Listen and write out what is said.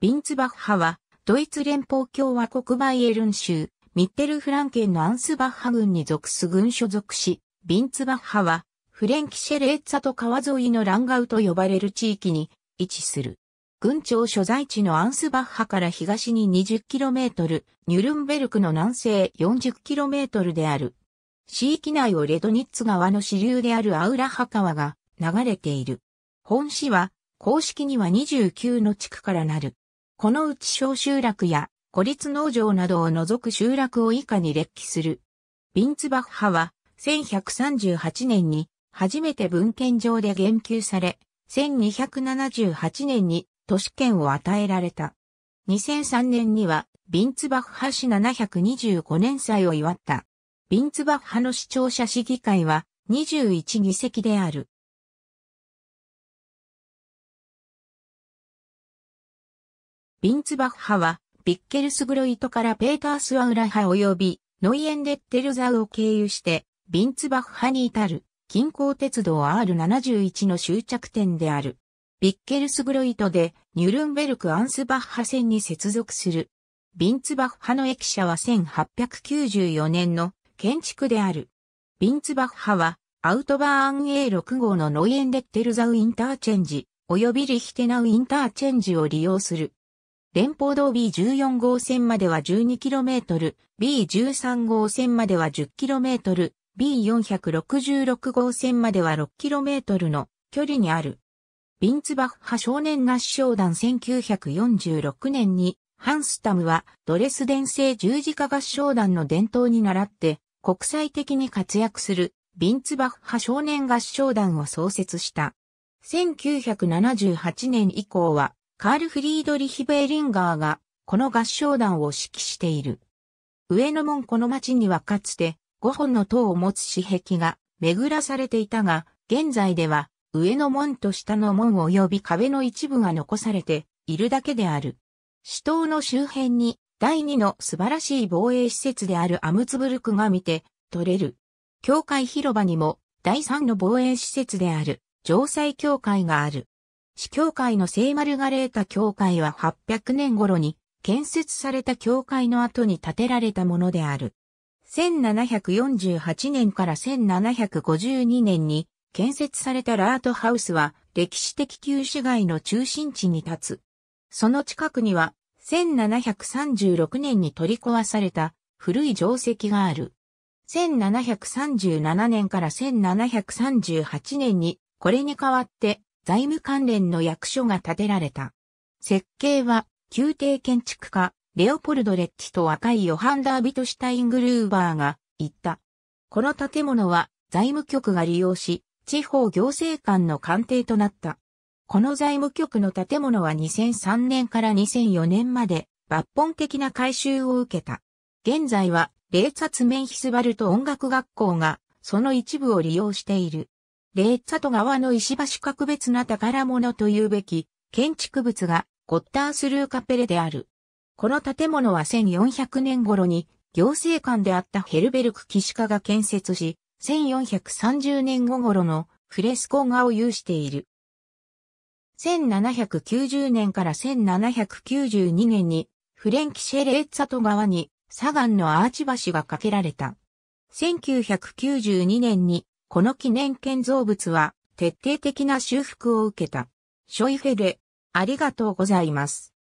ビンツバッハは、ドイツ連邦共和国バイエルン州、ミッテルフランケンのアンスバッハ軍に属す軍所属し、ビンツバッハは、フレンキシェレーツァと川沿いのランガウと呼ばれる地域に位置する。軍庁所在地のアンスバッハから東に 20km、ニュルンベルクの南西 40km である。市域内をレドニッツ川の支流であるアウラハ川が流れている。本市は公式には29の地区からなる。このうち小集落や孤立農場などを除く集落を以下に列記する。ビンツバッハは1138年に初めて文献上で言及され、1278年に都市圏を与えられた。2003年にはビンツバッハ市725年祭を祝った。ビンツバッハの市庁舎市議会は21議席である。ビンツバッハは、ビッケルスグロイトからペータースワウラハ及び、ノイエンデッテルザウを経由して、ビンツバッハに至る、近郊鉄道 R71 の終着点である。ビッケルスグロイトで、ニュルンベルク・アンスバッハ線に接続する。ビンツバッハの駅舎は1894年の建築である。ビンツバッハは、アウトバーン A6 号のノイエンデッテルザウインターチェンジ、及びリヒテナウインターチェンジを利用する。連邦道 B14 号線までは 12km、B13 号線までは 10km、B466 号線までは 6km の距離にある。ビンツバッハ少年合唱団1946年に、ハンスタムはドレスデン製十字架合唱団の伝統に倣って、国際的に活躍するビンツバッハ少年合唱団を創設した。1978年以降はカール・フリードリヒ・ベーリンガーが、この合唱団を指揮している。上野門この町にはかつて、5本の塔を持つ紙壁が、巡らされていたが、現在では、上の門と下の門及び壁の一部が残されているだけである。市闘の周辺に第二の素晴らしい防衛施設であるアムツブルクが見て取れる。教会広場にも第三の防衛施設である城塞教会がある。市教会の聖マルガレータ教会は800年頃に建設された教会の後に建てられたものである。1748年から1752年に建設されたラートハウスは歴史的旧市街の中心地に立つ。その近くには1736年に取り壊された古い定石がある。1737年から1738年にこれに代わって財務関連の役所が建てられた。設計は、宮廷建築家、レオポルド・レッチと若いヨハン・ダービト・シュタイングルーバーが言った。この建物は財務局が利用し、地方行政官の官邸となった。この財務局の建物は2003年から2004年まで抜本的な改修を受けた。現在は、霊察メンヒスバルト音楽学校がその一部を利用している。レッツァト側の石橋格別な宝物というべき建築物がゴッタースルーカペレである。この建物は1400年頃に行政官であったヘルベルク騎士家が建設し、1430年後頃のフレスコ画を有している。1790年から1792年にフレンキシェレッツァト側にガンのアーチ橋が架けられた。1992年にこの記念建造物は徹底的な修復を受けた。ショイフェレ、ありがとうございます。